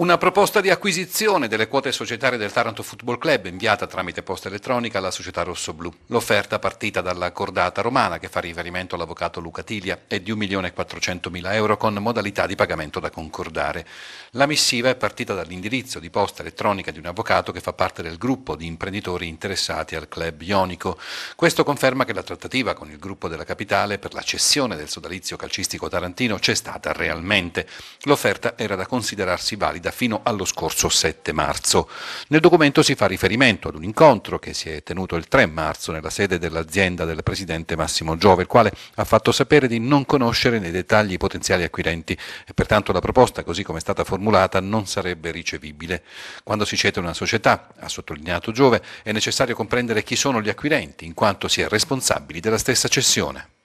Una proposta di acquisizione delle quote societarie del Taranto Football Club inviata tramite posta elettronica alla società rossoblù. L'offerta partita dalla cordata romana che fa riferimento all'avvocato Luca Tilia è di 1.400.000 euro con modalità di pagamento da concordare. La missiva è partita dall'indirizzo di posta elettronica di un avvocato che fa parte del gruppo di imprenditori interessati al club ionico. Questo conferma che la trattativa con il gruppo della capitale per la cessione del sodalizio calcistico tarantino c'è stata realmente. L'offerta era da considerarsi valida Florida fino allo scorso 7 marzo. Nel documento si fa riferimento ad un incontro che si è tenuto il 3 marzo nella sede dell'azienda del presidente Massimo Giove, il quale ha fatto sapere di non conoscere nei dettagli i potenziali acquirenti e pertanto la proposta, così come è stata formulata, non sarebbe ricevibile. Quando si cede una società, ha sottolineato Giove, è necessario comprendere chi sono gli acquirenti, in quanto si è responsabili della stessa cessione.